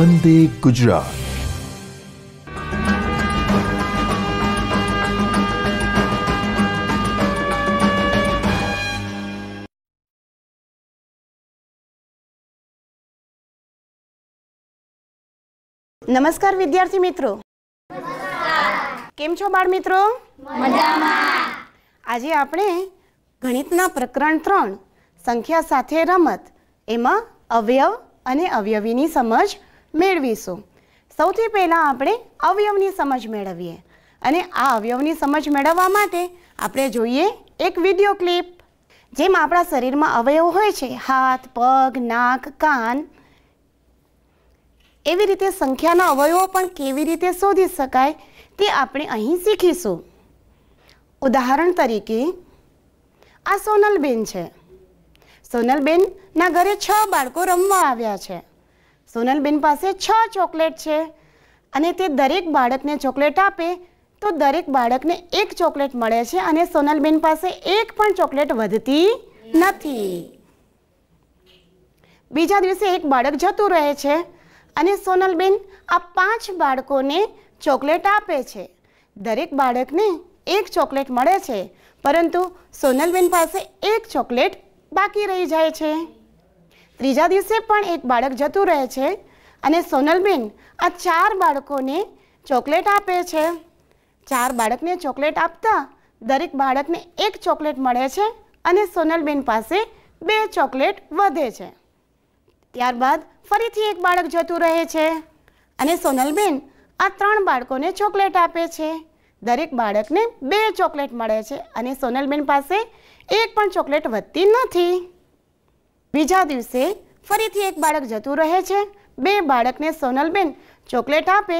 વંદે ગુજરાત નમસ્કાર વિદ્યાર્થી મિત્રો કેમ છો બાળ મિત્રો આજે આપણે ગણિતના પ્રકરણ ત્રણ સંખ્યા સાથે રમત એમાં અવયવ અને અવયવીની સમજ મેળવીશું સૌથી પહેલાં આપણે અવયવની સમજ મેળવીએ અને આ અવયવની સમજ મેળવવા માટે આપણે જોઈએ એક વિડીયો ક્લિપ જેમ આપણા શરીરમાં અવયવ હોય છે હાથ પગ નાક કાન એવી રીતે સંખ્યાના અવયવો પણ કેવી રીતે શોધી શકાય તે આપણે અહીં શીખીશું ઉદાહરણ તરીકે આ સોનલબેન છે સોનલબેનના ઘરે છ બાળકો રમવા આવ્યા છે સોનલબેન પાસે છ ચોકલેટ છે અને તે દરેક બાળકને ચોકલેટ આપે તો દરેક બાળકને એક ચોકલેટ મળે છે અને સોનલબેન પાસે એક પણ ચોકલેટ વધતી નથી બીજા દિવસે એક બાળક જતું રહે છે અને સોનલબેન આ પાંચ બાળકોને ચોકલેટ આપે છે દરેક બાળકને એક ચોકલેટ મળે છે પરંતુ સોનલબેન પાસે એક ચોકલેટ બાકી રહી જાય છે ત્રીજા દિવસે પણ એક બાળક જતું રહે છે અને સોનલબેન આ ચાર બાળકોને ચોકલેટ આપે છે ચાર બાળકને ચોકલેટ આપતા દરેક બાળકને એક ચોકલેટ મળે છે અને સોનલબેન પાસે બે ચોકલેટ વધે છે ત્યારબાદ ફરીથી એક બાળક જતું રહે છે અને સોનલબેન આ ત્રણ બાળકોને ચોકલેટ આપે છે દરેક બાળકને બે ચોકલેટ મળે છે અને સોનલબેન પાસે એક પણ ચોકલેટ વધતી નથી બીજા દિવસે ફરીથી એક બાળક જતું રહે છે બે બાળકને સોનલબેન ચોકલેટ આપે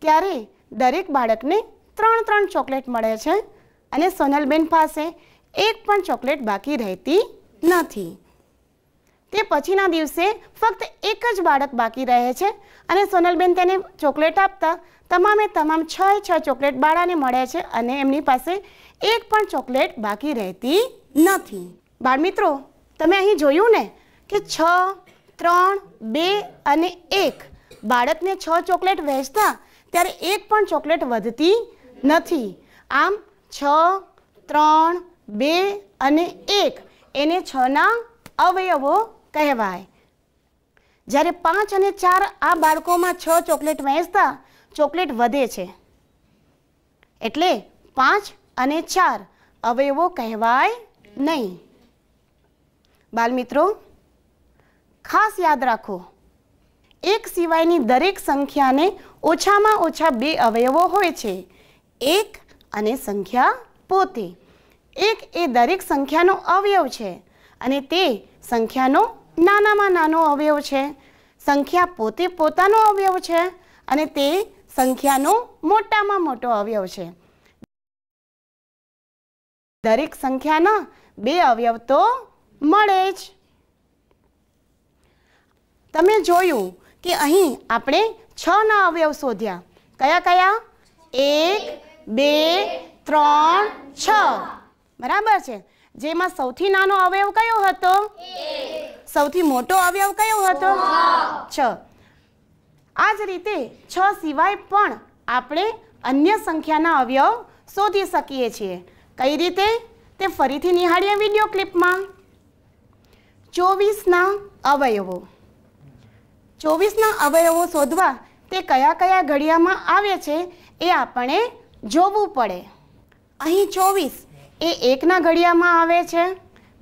ત્યારે દરેક બાળકને ત્રણ ત્રણ ચોકલેટ મળે છે અને સોનલબેન પાસે એક પણ ચોકલેટ બાકી રહેતી નથી તે પછીના દિવસે ફક્ત એક જ બાળક બાકી રહે છે અને સોનલબેન તેને ચોકલેટ આપતા તમામે તમામ છ છ ચોકલેટ બાળાને મળે છે અને એમની પાસે એક પણ ચોકલેટ બાકી રહેતી નથી બાળમિત્રો તમે અહીં જોયું ને કે છ ત્રણ બે અને એક બાળકને છ ચોકલેટ વહેંચતા ત્યારે એક પણ ચોકલેટ વધતી નથી આમ છ ત્રણ બે અને એક એને છના અવયવો કહેવાય જ્યારે પાંચ અને ચાર આ બાળકોમાં છ ચોકલેટ વહેંચતા ચોકલેટ વધે છે એટલે પાંચ અને ચાર અવયવો કહેવાય નહીં બાલમિત્રો ખાસ યાદ રાખો એક સિવાયની દરેક સંખ્યાને ઓછામાં ઓછા બે અવયવો હોય છે એક અને સંખ્યા પોતે એક એ દરેક સંખ્યાનો અવયવ છે અને તે સંખ્યાનો નાનામાં નાનો અવયવ છે સંખ્યા પોતે પોતાનો અવયવ છે અને તે સંખ્યાનો મોટામાં મોટો અવયવ છે દરેક સંખ્યાના બે અવયવ તો મળે જ તમે જોયું કે અહીં આપણે છના અવયવ શોધ્યા કયા કયા એક બે ત્રણ છ બરાબર છે જેમાં સૌથી નાનો અવયવ કયો હતો સૌથી મોટો અવયવ કયો હતો છ આ જ રીતે છ સિવાય પણ આપણે અન્ય સંખ્યાના અવયવ શોધી શકીએ છીએ કઈ રીતે તે ફરીથી નિહાળીએ વિડીયો ક્લિપમાં ચોવીસના અવયવો ચોવીસના અવયવો શોધવા તે કયા કયા ઘડિયામાં આવે છે એ આપણે જોવું પડે અહીં ચોવીસ એ એકના ઘડિયામાં આવે છે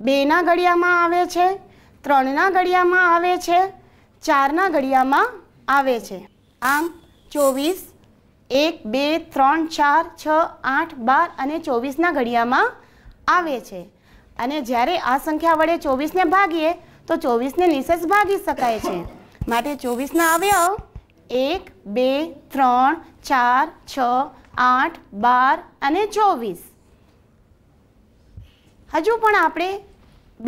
બેના ઘડિયામાં આવે છે ત્રણના ઘડિયામાં આવે છે ચારના ઘડિયામાં આવે છે આમ ચોવીસ એક બે ત્રણ ચાર છ આઠ બાર અને ચોવીસના ઘડિયામાં આવે છે અને જ્યારે આ સંખ્યા વડે ચોવીસને ભાગીએ તો ચોવીસને નિશેષ ભાગી શકાય છે માટે ચોવીસના અવયવ એક બે ત્રણ ચાર છ આઠ બાર અને ચોવીસ હજુ પણ આપણે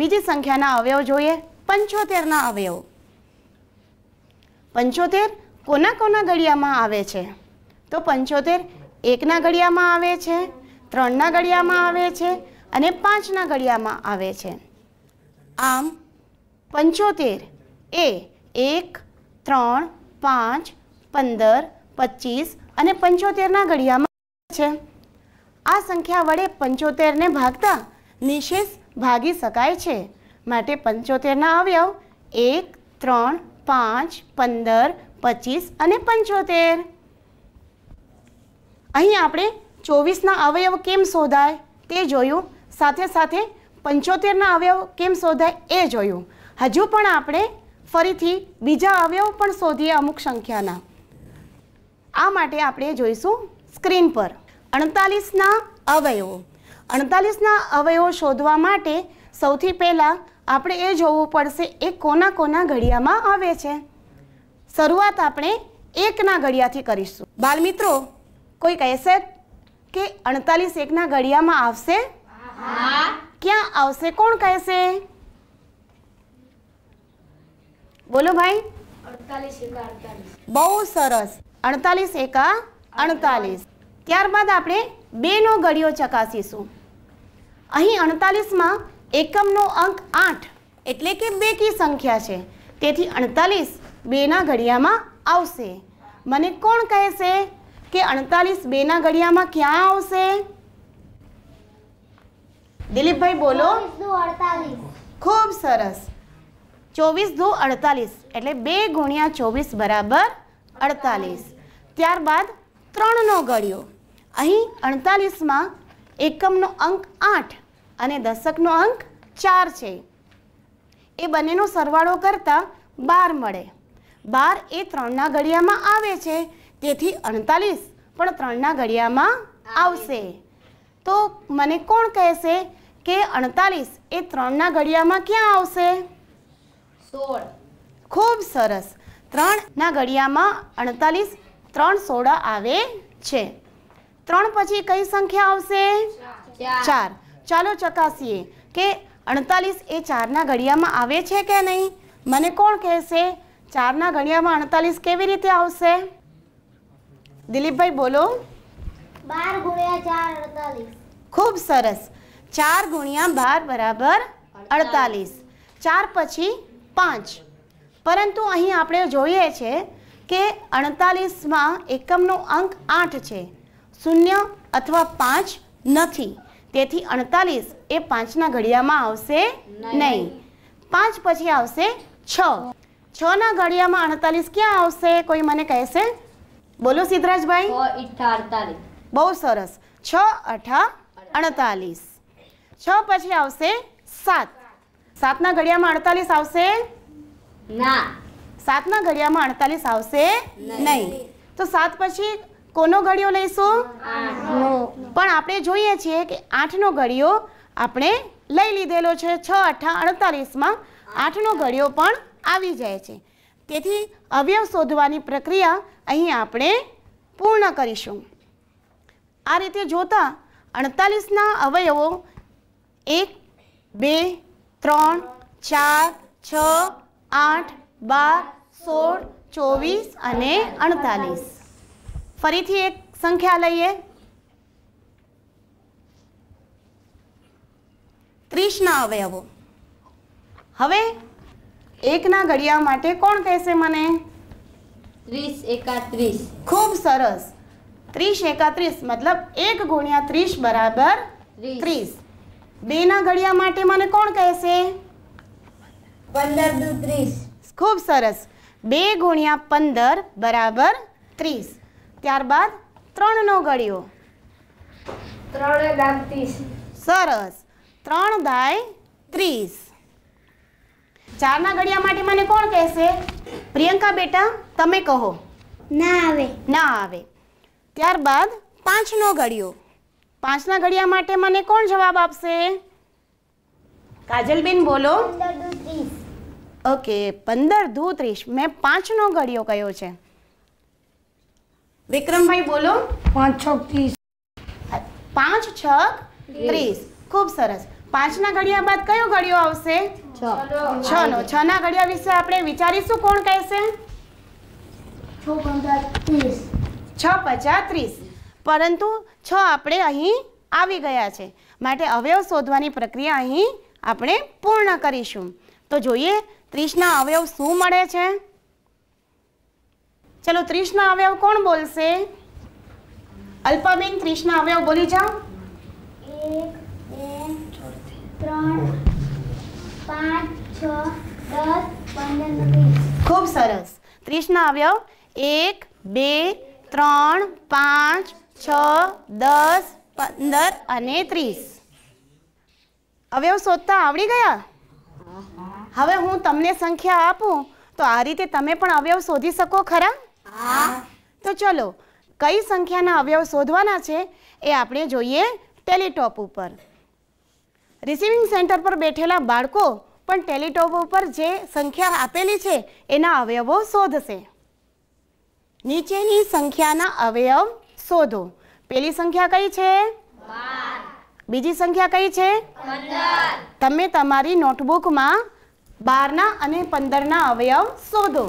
બીજી સંખ્યાના અવયવ જોઈએ પંચોતેરના અવયવ પંચોતેર કોના કોના ઘડિયામાં આવે છે તો પંચોતેર એકના ઘડિયામાં આવે છે ત્રણના ઘડિયામાં આવે છે અને પાંચના ગળિયામાં આવે છે આમ પંચોતેર એ એક ત્રણ પાંચ પંદર પચીસ અને પંચોતેરના ગળિયામાં છે આ સંખ્યા વડે પંચોતેરને ભાગતા નિશેષ ભાગી શકાય છે માટે પંચોતેરના અવયવ એક ત્રણ પાંચ પંદર પચીસ અને પંચોતેર અહીં આપણે ચોવીસના અવયવ કેમ શોધાય તે જોયું સાથે સાથે પંચોતેરના અવયવ કેમ શોધાય એ જોયું હજુ પણ આપણે ફરીથી બીજા અવયવ પણ શોધીએ અમુક સંખ્યાના આ માટે આપણે જોઈશું સ્ક્રીન પર અડતાલીસના અવયવો અડતાલીસના અવયવો શોધવા માટે સૌથી પહેલાં આપણે એ જોવું પડશે એ કોના કોના ઘડિયામાં આવે છે શરૂઆત આપણે એકના ઘડિયાથી કરીશું બાલમિત્રો કોઈ કહેશે કે અડતાલીસ એકના ઘડિયામાં આવશે ક્યાં આવશે કોણ કહેશે બોલો ભાઈ બહુ સરસ અડતાલીસ એકા અડતાલીસ ત્યારબાદ આપણે બેનો ઘડીઓ ચકાસીશું અહીં અડતાલીસમાં એકમનો અંક આઠ એટલે કે બે કી સંખ્યા છે તેથી અડતાલીસ બેના ઘડિયામાં આવશે મને કોણ કહેશે કે અડતાલીસ બેના ઘડિયામાં ક્યાં આવશે દિલીપભાઈ બોલો ખૂબ સરસ ચોવીસ દુ અડતાલીસ એટલે બે ગુણ્યા ચોવીસ બરાબર અડતાલીસ ત્યારબાદ ત્રણનો ગળ્યો અહીં અડતાલીસમાં એકમનો અંક આઠ અને દશકનો અંક ચાર છે એ બંનેનો સરવાળો કરતાં બાર મળે બાર એ ત્રણના ઘડિયામાં આવે છે તેથી અડતાલીસ પણ ત્રણના ઘડિયામાં આવશે તો મને કોણ કહેશે કે અડતાલીસ એ ત્રણના ઘડિયામાં ક્યાં આવશે સોળ ખૂબ સરસ ત્રણના ઘડિયામાં અડતાલીસ ત્રણ સોળા આવે છે ત્રણ પછી કઈ સંખ્યા આવશે ચાર ચાલો ચકાસીએ કે અડતાલીસ એ ચારના ઘડિયામાં આવે છે કે નહીં મને કોણ કહેશે ચારના ઘડિયામાં અડતાલીસ કેવી રીતે આવશે દિલીપભાઈ બોલો બાર ગુણ્યા ચાર ખૂબ સરસ ચાર ગુણ્યા બાર બરાબર અડતાલીસ ચાર પછી પાંચ પરંતુ અહીં આપણે જોઈએ છે કે અડતાલીસમાં એકમનો અંક આઠ છે શૂન્ય અથવા પાંચ નથી તેથી અડતાલીસ એ પાંચના ઘડિયામાં આવશે નહીં પાંચ પછી આવશે છ છના ઘડિયામાં અડતાલીસ ક્યાં આવશે કોઈ મને કહેશે બોલો સિદ્ધરાજભાઈ બહુ સરસ છ અઠા અડતાલીસ છ પછી આવશે સાત સાતના ઘડિયામાં અડતાલીસ આવશે ના સાતના ઘડિયામાં અડતાલીસ આવશે નહીં તો સાત પછી કોનો ઘડિયો લઈશું પણ આપણે જોઈએ છીએ કે આઠનો ઘડિયો આપણે લઈ લીધેલો છે છ અઠા અડતાલીસમાં આઠનો ઘડિયો પણ આવી જાય છે તેથી અવયવ શોધવાની પ્રક્રિયા અહીં આપણે પૂર્ણ કરીશું આ રીતે જોતાં અડતાલીસના અવયવો એક બે ત્રણ ચાર છ આઠ બાર સોળ ચોવીસ અને અડતાલીસ ફરીથી એક સંખ્યા લઈએ ત્રીસના અવયવો હવે એકના ઘડિયા માટે કોણ કહેશે મને ત્રીસ એકાત્રીસ ખૂબ સરસ ત્રીસ એકાત્રીસ મતલબ એક ગુણ્યા ત્રીસ બરાબર ત્રીસ બેના ઘડિયા માટે મને કોણ કહેશે પંદર દુ ત્રીસ ખૂબ સરસ બે ગુણ્યા પંદર બરાબર ત્રીસ ત્યારબાદ ત્રણનો ઘડિયો ત્રણ દાગ ત્રીસ સરસ ત્રણ દાય ત્રીસ ચારના ઘડિયા માટે મને કોણ કહેશે પ્રિયંકા બેટા તમે કહો ના આવે ના આવે ત્યારબાદ પાંચનો ઘડિયો પાંચના ઘડિયા માટે મને કોણ જવાબ આપશે કાજલબેન બોલો ઓકે પંદર ધૂ ત્રીસ મેં પાંચનો ઘડિયો કયો છે વિક્રમભાઈ બોલો પાંચ છ ત્રીસ પાંચ છ ત્રીસ ખૂબ સરસ પાંચના ઘડિયા બાદ કયો ઘડિયો આવશે છ નો છ ના ઘડિયા વિશે આપણે વિચારીશું કોણ કહેશે છ પચાસ ત્રીસ પરંતુ છ આપણે અહીં આવી ગયા છે માટે અવયવ શોધવાની પ્રક્રિયા અહીં આપણે પૂર્ણ કરીશું તો જોઈએ ત્રીસના અવયવ શું મળે છે ચલો ત્રીસના અવયવ કોણ બોલશે અલ્પાબેન ત્રીસના અવયવ બોલી જાઓ ખૂબ સરસ ત્રીસના અવયવ એક બે ત્રણ પાંચ છ દસ પંદર અને ત્રીસ અવયવ શોધતા આવડી ગયા હવે હું તમને સંખ્યા આપું તો આ રીતે તમે પણ અવયવ શોધી શકો ખરા તો ચલો કઈ સંખ્યાના અવયવ શોધવાના છે એ આપણે જોઈએ ટેલિટોપ ઉપર રિસીવિંગ સેન્ટર પર બેઠેલા બાળકો પણ ટેલિટોપ ઉપર જે સંખ્યા આપેલી છે એના અવયવો શોધશે નીચેની સંખ્યાના અવયવ શોધો પહેલી સંખ્યા કઈ છે બીજી સંખ્યા કઈ છે તમે તમારી નોટબુકમાં બારના અને પંદરના અવયવ શોધો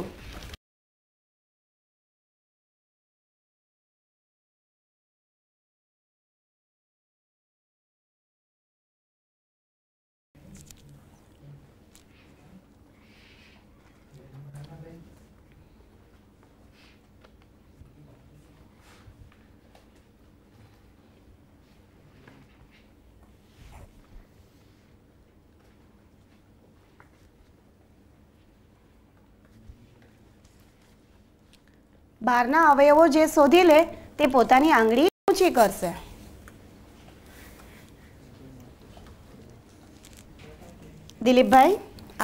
બહારના અવયવો જે શોધી લે તે પોતાની આંગળી ઊંચી કરશે દિલીપભાઈ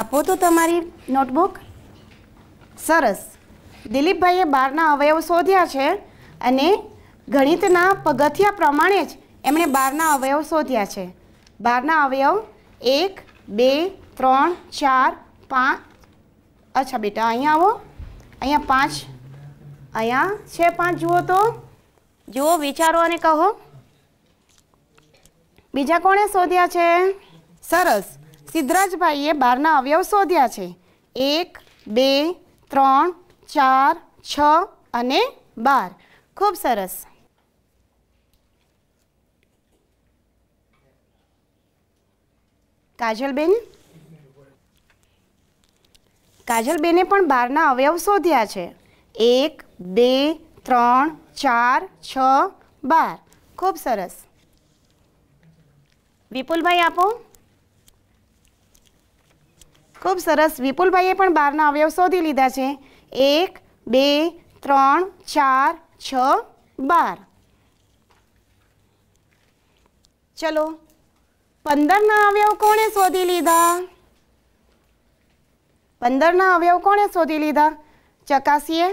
આપો તો તમારી નોટબુક સરસ દિલીપભાઈએ બહારના અવયવ શોધ્યા છે અને ગણિતના પગથિયા પ્રમાણે જ એમણે બહારના અવયવ શોધ્યા છે બહારના અવયવ એક બે ત્રણ ચાર પાંચ અચ્છા બેટા અહીંયા આવો અહીંયા પાંચ અહીંયા છે પાંચ જુઓ તો જુઓ વિચારો અને કહો બીજા કોણે શોધ્યા છે સરસ સિદ્ધરાજભાઈએ બારના અવયવ શોધ્યા છે એક બે ત્રણ ચાર છ અને બાર ખૂબ સરસ કાજલબેન કાજલબેને પણ બારના અવયવ શોધ્યા છે એક બે ત્રણ ચાર છ બાર ખૂબ સરસ વિપુલભાઈ આપો ખૂબ સરસ વિપુલભાઈએ પણ બારના અવયવ શોધી લીધા છે એક બે ત્રણ ચાર છ બાર ચલો પંદરના અવયવ કોણે શોધી લીધા પંદરના અવયવ કોણે શોધી લીધા ચકાસીએ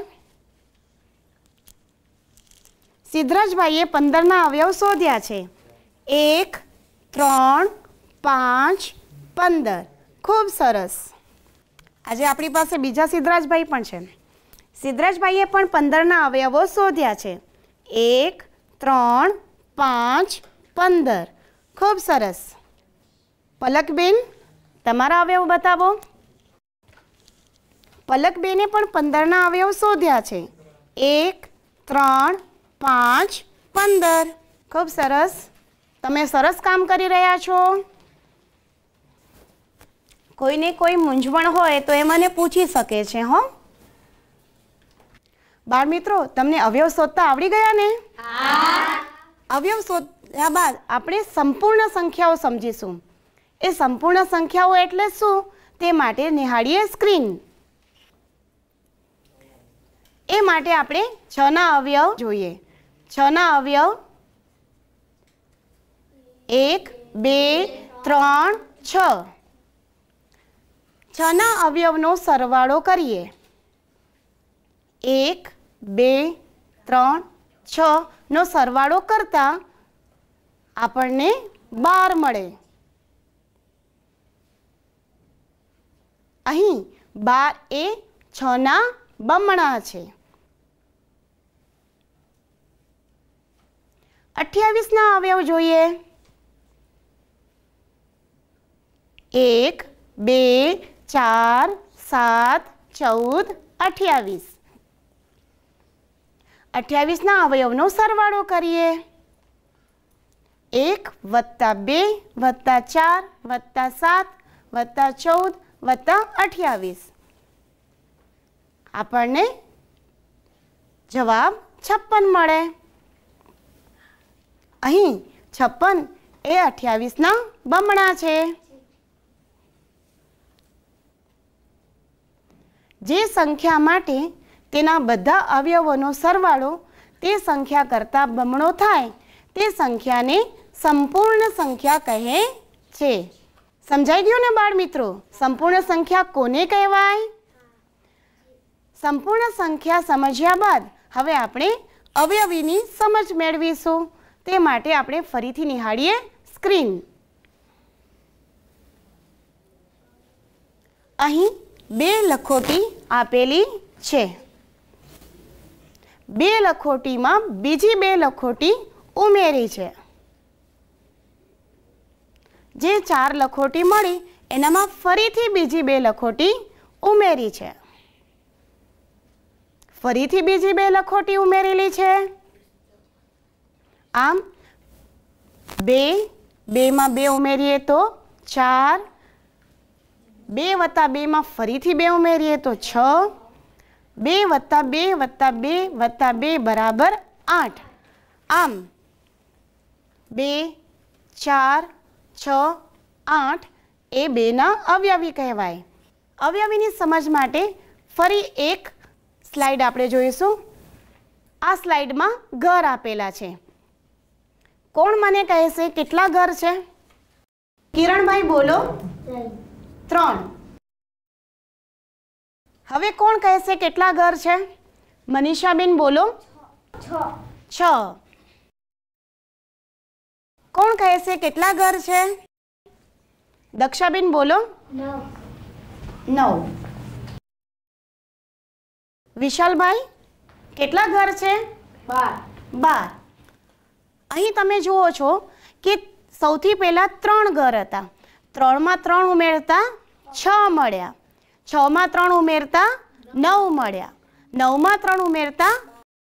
સિદ્ધરાજભાઈએ પંદરના અવયવ શોધ્યા છે એક ત્રણ પાંચ પંદર ખૂબ સરસ આજે આપણી પાસે બીજા સિદ્ધરાજભાઈ પણ છે સિદ્ધરાજભાઈએ પણ પંદરના અવયવો શોધ્યા છે એક ત્રણ પાંચ પંદર ખૂબ સરસ પલકબેન તમારા અવયવ બતાવો પલકબેને પણ પંદરના અવયવ શોધ્યા છે એક ત્રણ પાંચ પંદર ખૂબ સરસ તમે સરસ કામ કરી રહ્યા છો કોઈને કોઈ મૂંઝવણ હોય તો એ મને પૂછી શકે છે હો બાળ મિત્રો તમને અવયવ શોધતા આવડી ગયા ને અવયવ શોધ્યા બાદ આપણે સંપૂર્ણ સંખ્યાઓ સમજીશું એ સંપૂર્ણ સંખ્યાઓ એટલે શું તે માટે નિહાળીએ સ્ક્રીન એ માટે આપણે છના અવયવ જોઈએ છના અવયવ એક બે ત્રણ છ છના અવયવનો સરવાળો કરીએ એક બે ત્રણ છ નો સરવાળો કરતા આપણને બાર મળે અહીં બાર એ છના બમણા છે અઠ્યાવીસના અવયવ જોઈએ એક બે ચાર સાત ચૌદ અઠ્યાવીસ અઠ્યાવીસના અવયવનો સરવાળો કરીએ એક વત્તા બે વત્તા ચાર વત્તા સાત વત્તા ચૌદ વત્તા અઠ્યાવીસ આપણને જવાબ છપ્પન મળે અહીં છપ્પન એ અઠ્યાવીસના બમણા છે જે સંખ્યા માટે તેના બધા અવયવોનો સરવાળો તે સંખ્યા કરતાં બમણો થાય તે સંખ્યાને સંપૂર્ણ સંખ્યા કહે છે સમજાઈ ગયું ને બાળ મિત્રો સંપૂર્ણ સંખ્યા કોને કહેવાય સંપૂર્ણ સંખ્યા સમજ્યા બાદ હવે આપણે અવયવીની સમજ મેળવીશું તે માટે આપણે ફરીથી નિહાળીએ સ્ક્રીન અહીં બે લખોટી આપેલી છે બે લખોટીમાં બીજી બે લખોટી ઉમેરી છે જે ચાર લખોટી મળી એનામાં ફરીથી બીજી બે લખોટી ઉમેરી છે ફરીથી બીજી બે લખોટી ઉમેરેલી છે આમ બે બેમાં બે ઉમેરીએ તો ચાર બે વત્તા બેમાં ફરીથી બે ઉમેરીએ તો છ બે વત્તા બે વત્તા બે વત્તા બે બરાબર આઠ આમ બે ચાર છ આઠ એ બેના અવયવી કહેવાય અવયવીની સમજ માટે ફરી એક સ્લાઇડ આપણે જોઈશું આ સ્લાઇડમાં ઘર આપેલા છે કોણ મને કહેશે કેટલા ઘર છે કિરણભાઈ બોલો ત્રણ હવે કોણ કહેશે કેટલા ઘર છે મનીષાબેન બોલો છ કોણ કહે છે કેટલા ઘર છે દક્ષાબેન બોલો નવ વિશાલભાઈ કેટલા ઘર છે બાર બાર અહીં તમે જુઓ છો કે સૌથી પહેલાં ત્રણ ઘર હતા ત્રણમાં ત્રણ ઉમેરતા છ મળ્યા છમાં ત્રણ ઉમેરતા નવ મળ્યા નવમાં ત્રણ ઉમેરતા